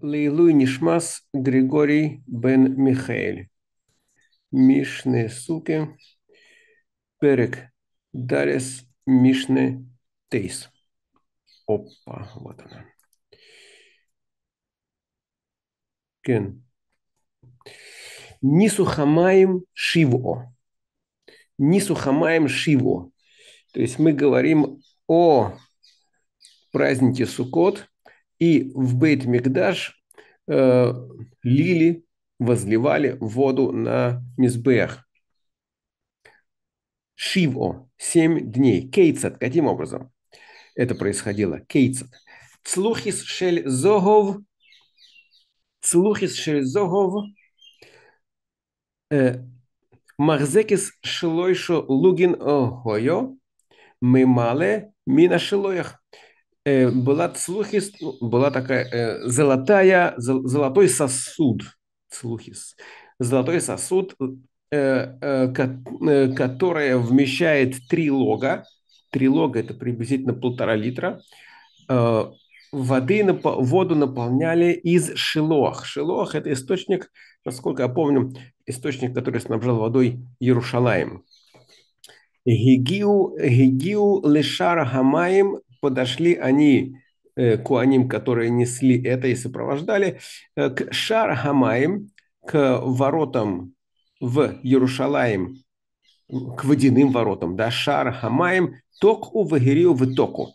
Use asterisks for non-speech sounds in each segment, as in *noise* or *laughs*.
Лейлуй Нишмас Григорий Бен Михаэль. Мишны Суки. Перек Дарес Мишны Тейс. Опа, вот она. Кен. Нисухамаем Шиво. Нисухамаем Шиво. То есть мы говорим о празднике Сукот и в Бейт-Мигдаш э, лили, возливали воду на Мизбех. Шиво – семь дней. Кейцат – каким образом это происходило? Кейцат. Цлухис шель зогов. Цлухис шель зогов. Э, марзекис Махзекис шилойшо лугин охойо. мале мина шилоях. Э, была цлухис, была такая э, золотая, золотой сосуд, цлухис, золотой сосуд, э, которая вмещает три лога, три лога – это приблизительно полтора литра, воды, напо воду наполняли из шилох шилох это источник, насколько я помню, источник, который снабжал водой Иерушалаем. Гигиу, гигиу лешар хамаем подошли они, э, куаним, которые несли это и сопровождали, э, к Шар к воротам в Иерушалаем, к водяным воротам, да, Шар Хамаем, ток у Вагирию в току.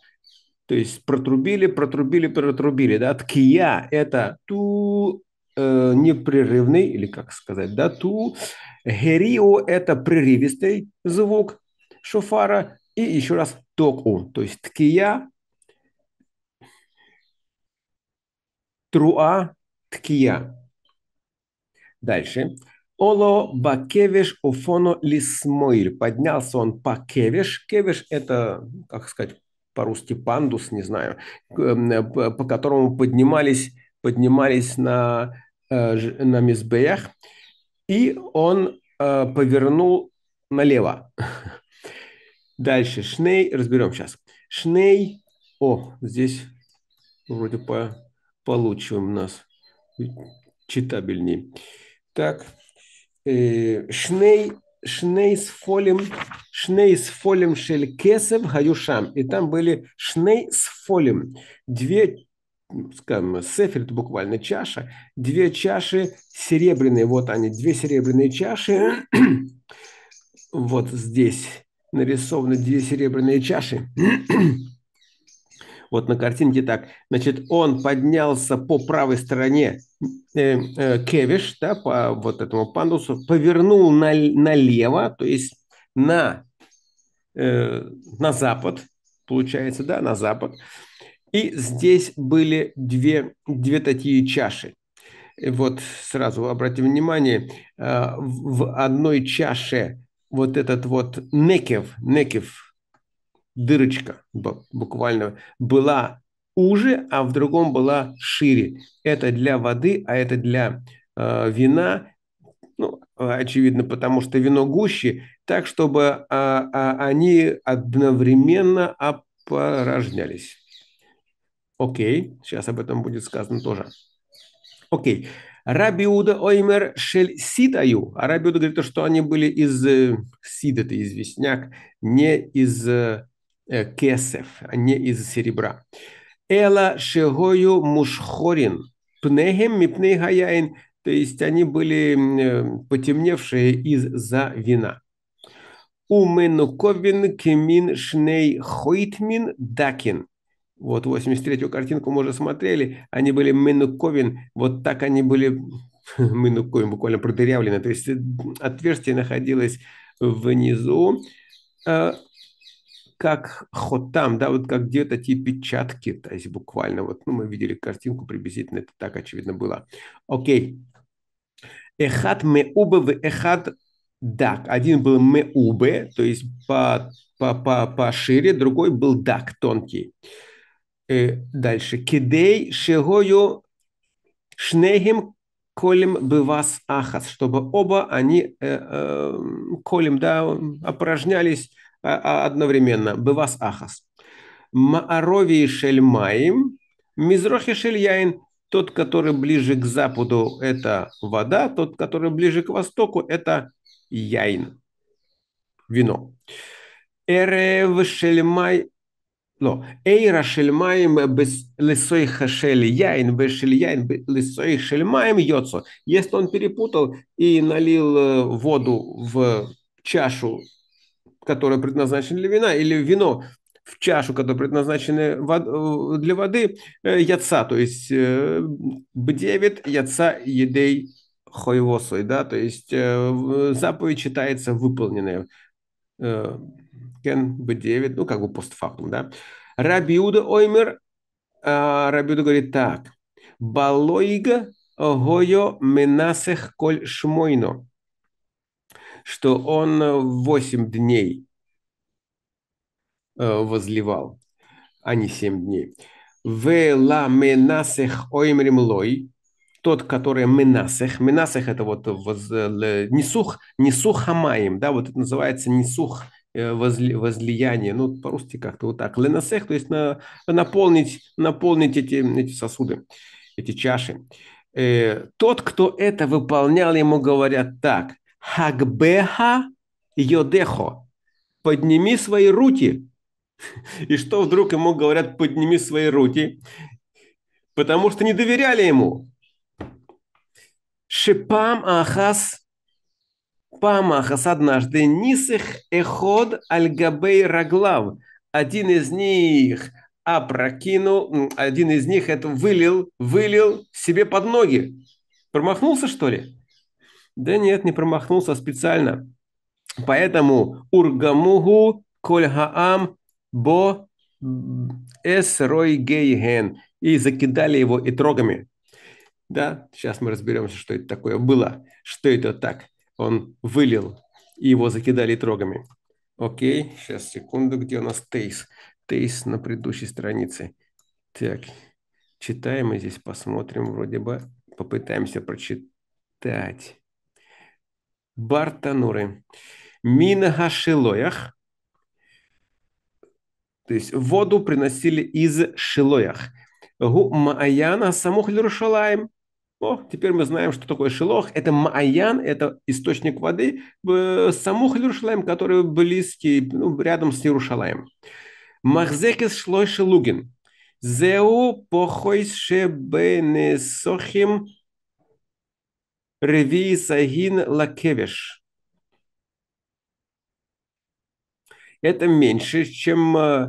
То есть протрубили, протрубили, протрубили, да, ткия – это ту э, непрерывный, или как сказать, да, ту, герио – это прерывистый звук шофара, и еще раз току, то есть ткия, труа, ткия. Дальше. Оло бакевеш офоно лисмоиль. Поднялся он по кевеш. Кевеш – это, как сказать, по-русски пандус, не знаю, эм, э, по которому поднимались, поднимались на, э, на мизбеях. И он э, повернул налево. *laughs* Дальше шней, разберем сейчас. Шней, о, здесь вроде по, получше у нас, читабельней. Так, э, шней, шней с фолем, шней с фолем шель кесев хаюшам. И там были шней с фолем. Две скажем, это буквально чаша, две чаши серебряные, вот они, две серебряные чаши, *clears throat* вот здесь нарисованы две серебряные чаши. *clears throat* Вот на картинке так. Значит, он поднялся по правой стороне э, э, Кевиш, да, по вот этому пандусу, повернул на, налево, то есть на, э, на запад, получается, да, на запад. И здесь были две, две такие чаши. Вот сразу обратим внимание, э, в одной чаше вот этот вот некев, некев, дырочка буквально была уже, а в другом была шире. Это для воды, а это для э, вина. Ну, очевидно, потому что вино гуще, так, чтобы э, э, они одновременно опорожнялись. Окей, сейчас об этом будет сказано тоже. Окей. Рабиуда оймер шель сидаю. А Рабиуда говорит, что они были из... Э, Сид – это известняк, не из э, э кесев, а не из серебра. Эла шегою мушхорин. Пнегем мипней гаяин. То есть они были э, потемневшие из-за вина. Уменуковин кемин шней хойтмин дакин. Вот 83-ю картинку мы уже смотрели, они были Минуковин, вот так они были *laughs* Минуковин буквально продырявлены, то есть э, отверстие находилось внизу, э, как ход там, да, вот как где-то те печатки, то есть буквально вот, ну, мы видели картинку приблизительно, это так очевидно было. Окей. Эхат меубе в эхат дак. Один был меубе, то есть по, по, по, пошире, другой был дак, тонкий дальше. Кидей шегою шнегим колем бы вас ахас, чтобы оба они э, эм, колем, да, опорожнялись а, а, одновременно. Бы вас ахас. Маарови шельмаим, мизрохи шельяин, тот, который ближе к западу, это вода, тот, который ближе к востоку, это яин, вино. Эрев шельмай לא, עירה של מים לסויחה של יין ושל יין без של מים יוצא. Если он перепутал и налил э, воду в чашу, которая предназначена для вина, или вино в чашу, которая предназначена э, для воды, э, яца, то есть бдевит яца едей хойвосой, да, то есть заповедь читается выполненная кен Б 9 ну, как бы постфактум, да. Рабиуда Оймер, а, Рабиуда говорит так. Балойга гойо менасех коль шмойно. Что он 8 дней э, возливал, а не 7 дней. Вела менасех оймрим лой, тот, который менасех, менасех это вот воз, э, несух, несух хамаем, да, вот это называется несух Э, возли, возлияние, ну, по-русски как-то вот так, ленасех, то есть на, наполнить, наполнить эти, эти сосуды, эти чаши. Э, тот, кто это выполнял, ему говорят так, хагбеха йодехо, подними свои руки. *laughs* И что вдруг ему говорят, подними свои руки? Потому что не доверяли ему. Шипам ахас памахас однажды нисых эход аль-габей раглав. Один из них опрокинул, один из них это вылил, вылил себе под ноги. Промахнулся, что ли? Да нет, не промахнулся специально. Поэтому ургамугу кольгаам бо эсрой гейген. И закидали его и трогами Да, сейчас мы разберемся, что это такое было, что это так он вылил, и его закидали трогами. Окей, сейчас, секунду, где у нас тейс? Тейс на предыдущей странице. Так, читаем мы здесь посмотрим, вроде бы попытаемся прочитать. Бартануры. Минахашилоях. То есть воду приносили из шилоях. Гу маяна самух о, теперь мы знаем, что такое Шилох. Это Маян, это источник воды, э, Самух Иерушалаем, который близкий, ну, рядом с Иерушалаем. Махзекес Шлой Шилугин. Зеу похойс шебенесохим реви сагин лакевиш. Это меньше, чем э,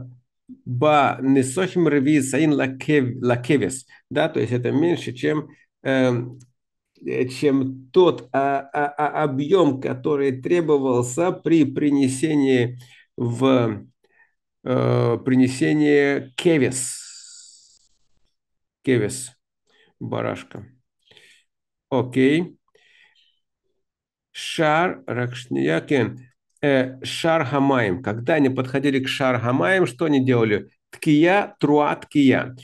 ба несохим реви сагин лакевес. Да, то есть это меньше, чем Эм, э, чем тот а, а, а объем, который требовался при принесении в э, принесении кевис. Кевис, барашка. Окей. Шар Ракшниякен. Э, шар Хамаем. Когда они подходили к Шар Хамаем, что они делали? Ткия, труа, ткия.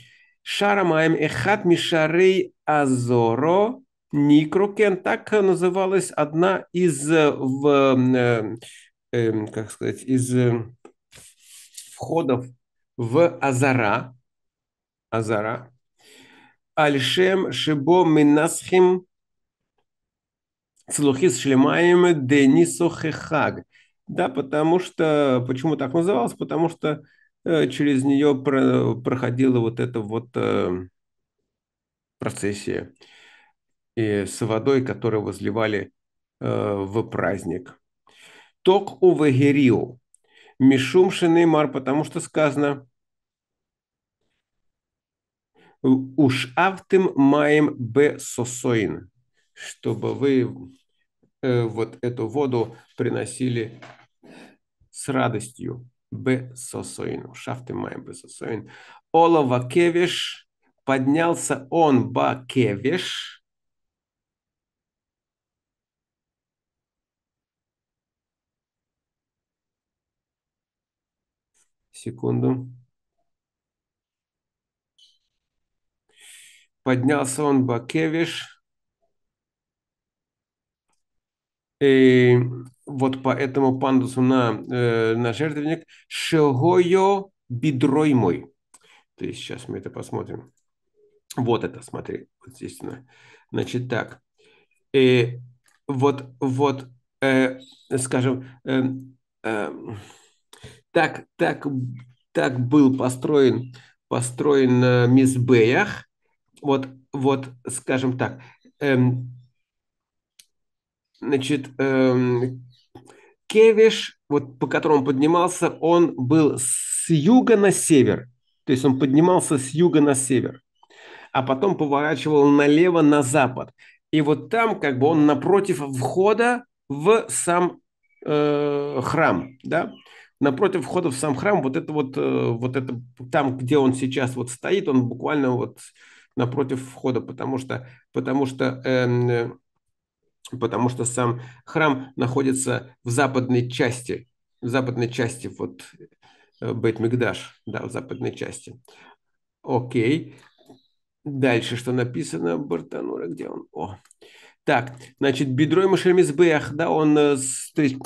Шар Хамаем эхат мишарей Азоро Никрокен. Так называлась одна из, в, э, как сказать, из входов в Азара. Азара. Альшем Шибо Минасхим Слухис Шлемаем Денисо Хехаг. Да, потому что, почему так называлось? Потому что э, через нее про, проходила вот это вот э, процессии и э, с водой, которую возливали э, в праздник. Ток увагерил. Мишум шинеймар, потому что сказано уж автым маем б сосоин, чтобы вы э, вот эту воду приносили с радостью. Б сосоин. Уж автым маем б сосоин. Олова кевиш поднялся он Бакевиш. Секунду. Поднялся он Бакевиш. И вот по этому пандусу на, э, на жертвенник. Шелгойо бедрой мой. То есть сейчас мы это посмотрим. Вот это, смотри, вот здесь. Значит, так. И э, вот, вот, э, скажем, э, э, так, так, так был построен, построен э, Мизбеях. Вот, вот, скажем так, э, значит, э, Кевиш, вот по которому поднимался, он был с юга на север. То есть он поднимался с юга на север а потом поворачивал налево на запад. И вот там как бы он напротив входа в сам э, храм, да, напротив входа в сам храм, вот это вот, э, вот это там, где он сейчас вот стоит, он буквально вот напротив входа, потому что, потому что, э, потому что сам храм находится в западной части, в западной части вот э, Бет Мигдаш, да, в западной части. Окей. Дальше что написано? Бартанура, где он? О. Так, значит, бедро и мышельмис бэх, да, он, э, то есть,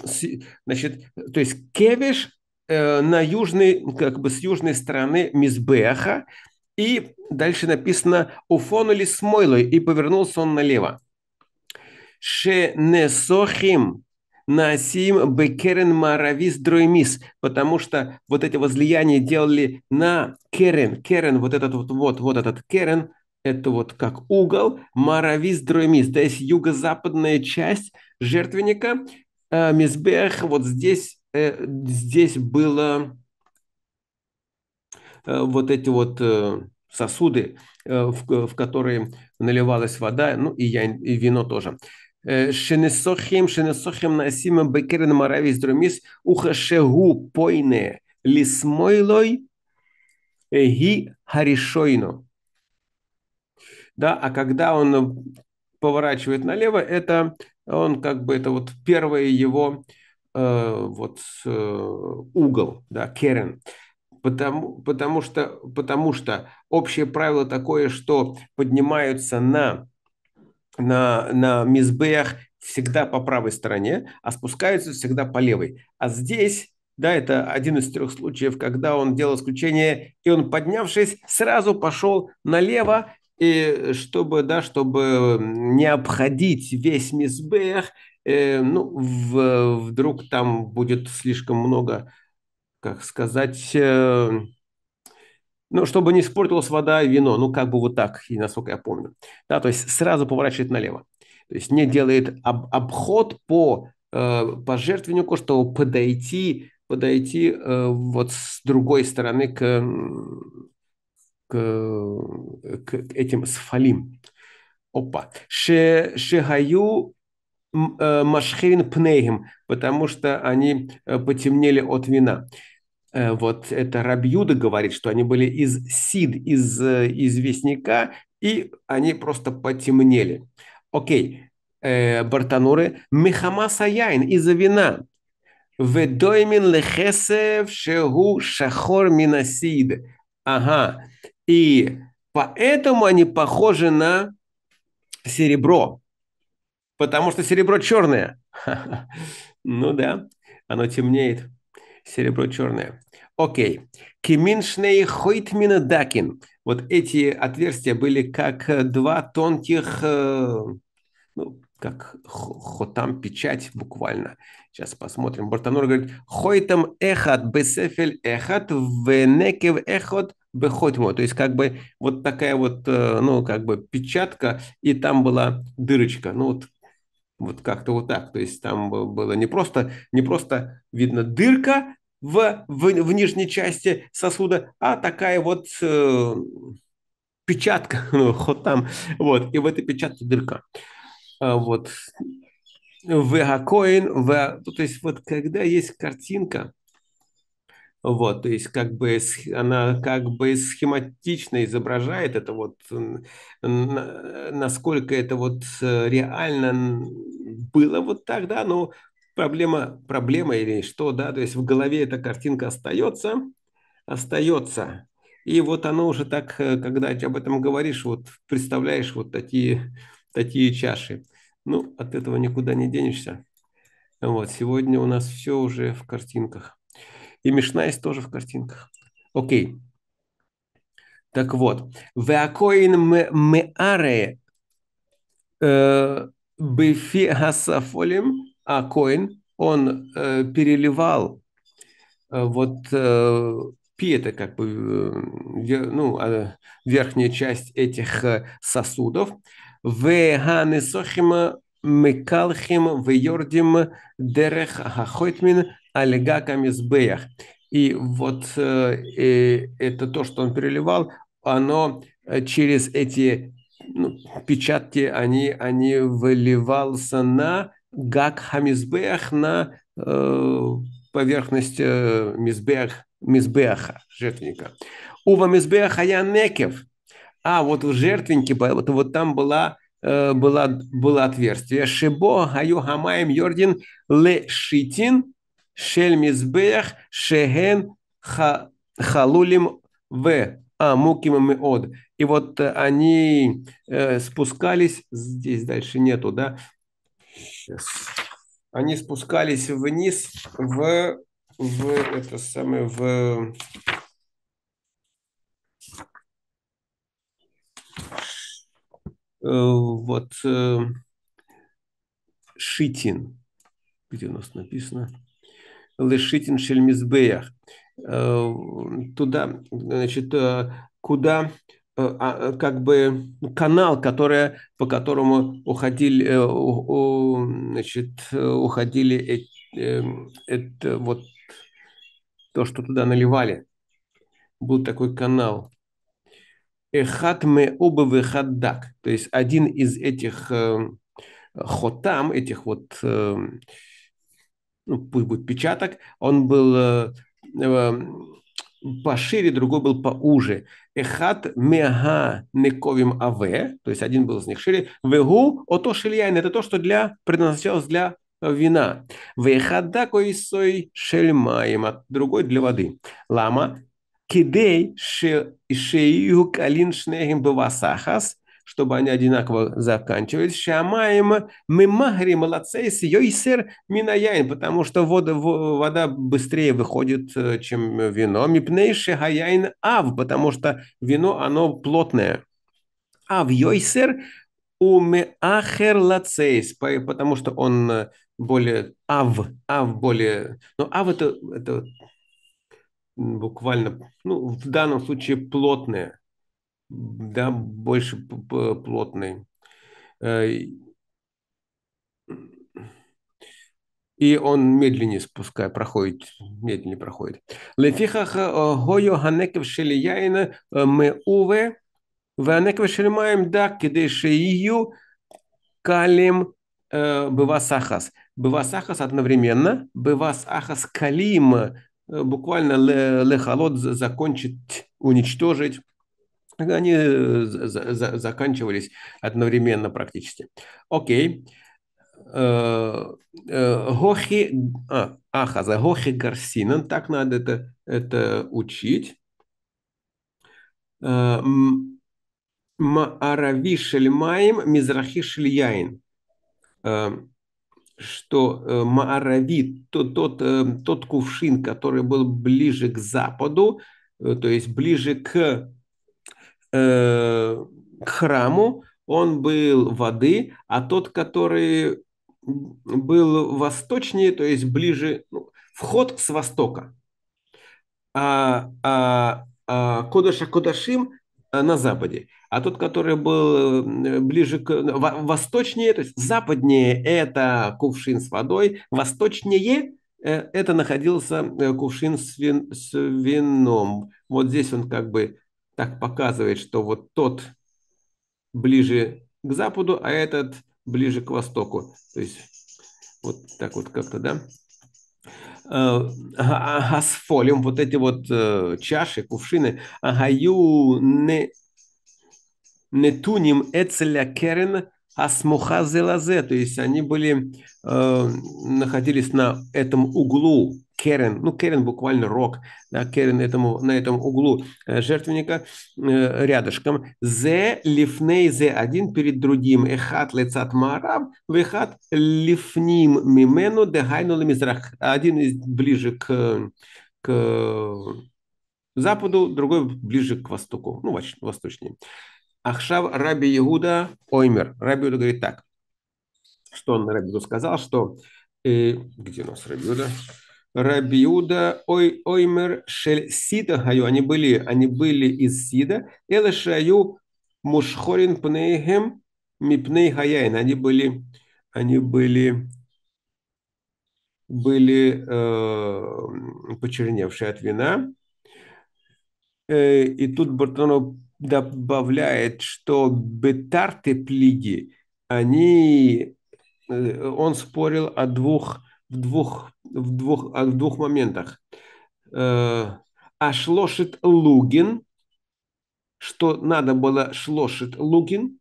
значит, то есть кевиш э, на южной, как бы с южной стороны мизбеха, и дальше написано «Уфону ли смойлой», и повернулся он налево. ше «Шенесохим Наасим Бекерен Маравис Дроймис, потому что вот эти возлияния делали на Керен. Керен, вот этот вот, вот, вот этот Керен, это вот как угол, Маравис Дроймис, то есть юго-западная часть жертвенника. Э, Мизбех, вот здесь, э, здесь было э, вот эти вот сосуды, в, в которые наливалась вода, ну и, я, и вино тоже. Шенесохим, шенесохим насимом бекерен маравис дромис, уха шегу пойне лисмойлой ги харишойно. Да, а когда он поворачивает налево, это он как бы это вот первый его э, вот э, угол, да, керен. Потому, потому, что, потому что общее правило такое, что поднимаются на на, на мизбеях всегда по правой стороне, а спускаются всегда по левой. А здесь, да, это один из трех случаев, когда он делал исключение, и он, поднявшись, сразу пошел налево, и чтобы, да, чтобы не обходить весь мизбех, э, ну, в, вдруг там будет слишком много, как сказать... Э, ну, чтобы не испортилась вода и вино, ну, как бы вот так, и насколько я помню. Да, то есть сразу поворачивает налево. То есть не делает об, обход по э, пожертвеннику, чтобы подойти, подойти э, вот с другой стороны к, к, к этим сфалим. Опа. Ше, шегаю э, машхерин пнейгим, потому что они э, потемнели от вина. Э, вот это Рабьюда говорит, что они были из сид, из э, известняка, и они просто потемнели. Окей, э, Бартануры, Мехама Саяин из-за вина. Ведоймин лехесев шегу шахор минасид. Ага. И поэтому они похожи на серебро. Потому что серебро черное. *laughs* Ну да, оно темнеет серебро-черное. Окей. Киминшней хойтмина дакин. Вот эти отверстия были как э, два тонких, э, ну, как хотам печать буквально. Сейчас посмотрим. Бортанур говорит, хойтам эхат бесефель эхат венекев эхот Бехотмо, То есть как бы вот такая вот, э, ну, как бы печатка, и там была дырочка. Ну, вот вот как-то вот так. То есть там было не просто, не просто видно дырка в, в, в нижней части сосуда, а такая вот э, печатка, *laughs* ну, вот там, вот, и в этой печатке дырка. А, вот. Вегакоин, ну, в... то есть вот когда есть картинка, вот, то есть как бы она как бы схематично изображает это вот, насколько это вот э, реально было вот так, да, но проблема, проблема или что, да, то есть в голове эта картинка остается, остается. И вот оно уже так, э, когда об этом говоришь, вот представляешь вот такие, такие чаши. Ну, от этого никуда не денешься. Вот, сегодня у нас все уже в картинках. И Мишнайс тоже в картинках. Окей. Так вот. Веакоин меаре э, Бефи Гасафолим, а Коин, он э, переливал э, вот э, пи это как бы э, ну, э, верхняя часть этих э, сосудов. Веганы сохима мекалхим вейордим дерех хахойтмин алигакам избеях. И вот э, это то, что он переливал, оно э, через эти ну, печатки, они, они выливался на гак хамизбех, на э, поверхность э, мизбех, мизбеха, жертвенника. Ува мизбеха я некев. А вот в жертвеннике, вот, вот там была э, была, было отверстие. Шибо гаю хамаем йордин ле шитин шель мизбех шеген ха халулим в а муким меод. И вот э, они э, спускались, здесь дальше нету, да, Сейчас. они спускались вниз в, в это самое, в... Э, вот Шитин, где у нас написано, Лешитин Шельмизбеях, туда, значит, куда Э, а, э, как бы канал, который, по которому уходили, э, значит, уходили эм, это вот то, что туда наливали. Был такой канал. Эхат ме оба выхаддак. То есть один из этих эм, хотам, этих вот, эм, ну, пусть будет печаток, он был пошире, другой был поуже. Эхат мега нековим аве, то есть один был из них шире. Вегу ото шильяйн, это то, что для, предназначалось для э, вина. Вехада койсой шельмаем, а другой для воды. Лама кидей шею калин шнегем бывасахас, чтобы они одинаково заканчивались. Шамаем мы магри магрим с йойсер минаяйн, потому что вода, вода быстрее выходит, э, чем вино. Мипнейши гаяйн ав, потому что вино, оно плотное. Ав йойсер у ахер лацейс, потому что он э, более ав, ав более... Ну, ав это, это буквально, ну, в данном случае плотное – да, больше плотный. Э, и он медленнее спуская проходит, медленнее проходит. Лефихаха э, гою ханекев шелияйна э, мы уве, ванекев шелимаем да ию калим бывасахас. Бывасахас одновременно, бывасахас калим, буквально лехалот закончить, уничтожить. Они э, заканчивались одновременно практически. Окей. Э, э, Гохи, а, аха, за Гохи Гарсинан, так надо это, это учить. Маарави шельмаем мизрахи шельяин. Что маарави, тот, тот, тот кувшин, который был ближе к западу, то есть ближе к Э, к храму, он был воды, а тот, который был восточнее, то есть ближе, ну, вход с востока. А, а, а Кодыша Кодашим э, на западе. А тот, который был э, ближе к восточнее, то есть западнее – это кувшин с водой, восточнее – это находился кувшин с, вин, с вином. Вот здесь он как бы так показывает, что вот тот ближе к западу, а этот ближе к востоку. То есть вот так вот как-то, да? Э, Асфолиум, вот эти вот э, чаши, кувшины. Агаю не нетуним эцеля керен асмухазелазе. То есть они были, э, находились на этом углу Керен, ну, Керен буквально рок, да, Керен этому, на этом углу э, жертвенника э, рядышком. Зе лифней зе один перед другим. Эхат лецат марав, вехат лифним мимену дегайну лемизрах. Один из, ближе к, к западу, другой ближе к востоку, ну, восточнее. Ахшав Раби Иуда Оймер. Раби Иуда говорит так, что он Раби Иуда сказал, что... И, э, где у нас Раби Иуда? Рабиуда ой, Оймер Шель Сида Гаю, они были, они были из Сида, Элешаю Мушхорин Пнейхем Мипней Гаяйн, они были, они были, были э, почерневшие от вина. Э, и тут Бартонов добавляет, что бетарты плиги, они, э, он спорил о двух в двух, в двух, а, в двух моментах. Э, Ашлошит Лугин, что надо было шлошит Лугин,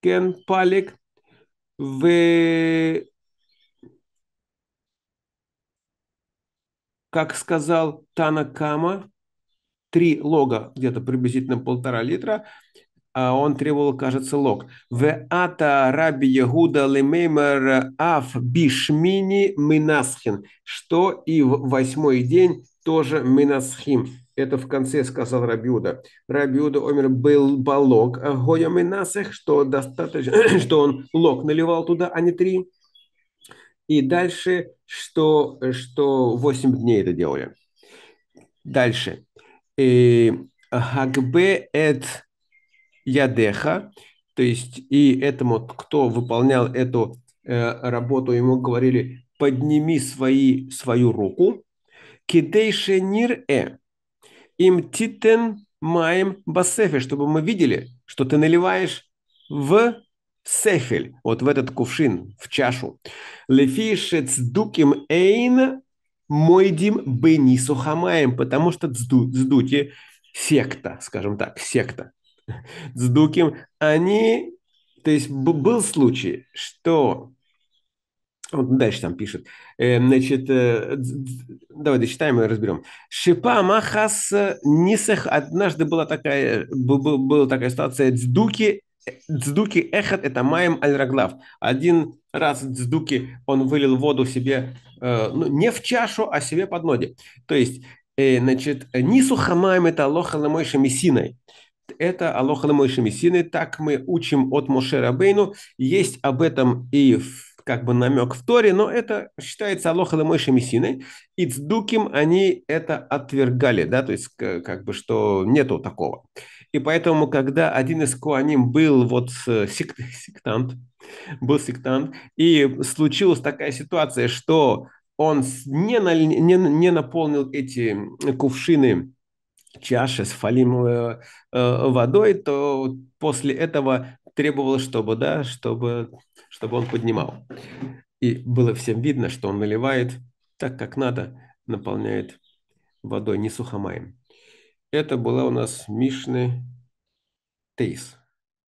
Кен Палик, в как сказал Танакама, три лога, где-то приблизительно полтора литра, а он требовал, кажется, лог. «Ве ата раби Ягуда лемеймер аф бишмини минасхин», что и в восьмой день тоже минасхим. Это в конце сказал Рабиуда. Рабиуда умер был балок гоя минасах, что достаточно, *clears throat* что он лог наливал туда, а не три. И дальше, что, что восемь дней это делали. Дальше. Гагбе эт ядеха, то есть и этому, кто выполнял эту э, работу, ему говорили, подними свои, свою руку, кидейше нир э, им титен маем басефе, чтобы мы видели, что ты наливаешь в сефель, вот в этот кувшин, в чашу. Лефише цдуким эйн мойдим бенису хамаем, потому что цду, цдути секта, скажем так, секта. *laughs* с Дуким, они, то есть был случай, что вот дальше там пишет. Э, значит, э, давай дочитаем и разберем. Шипа Махас э, Нисех. Однажды была такая, была такая ситуация. Дздуки, Дздуки Эхат – это Маем альраглав Один раз Дздуки, он вылил воду себе, ну, не в чашу, а себе под ноги. То есть, значит, Нису Хамаем – это Лоха Ламойша Мессиной это Алоха Мойши Мессины, так мы учим от Моше Рабейну. Есть об этом и как бы намек в Торе, но это считается Алоха Мойши Мессины. И с Дуким они это отвергали, да, то есть как бы что нету такого. И поэтому, когда один из Куаним был вот э, сект, сектант, был сектант, и случилась такая ситуация, что он не, на, не, не наполнил эти кувшины чаши с фалимовой э, водой, то после этого требовалось, чтобы, да, чтобы, чтобы он поднимал. И было всем видно, что он наливает так, как надо, наполняет водой, не сухомаем. Это была у нас Мишны Тейс.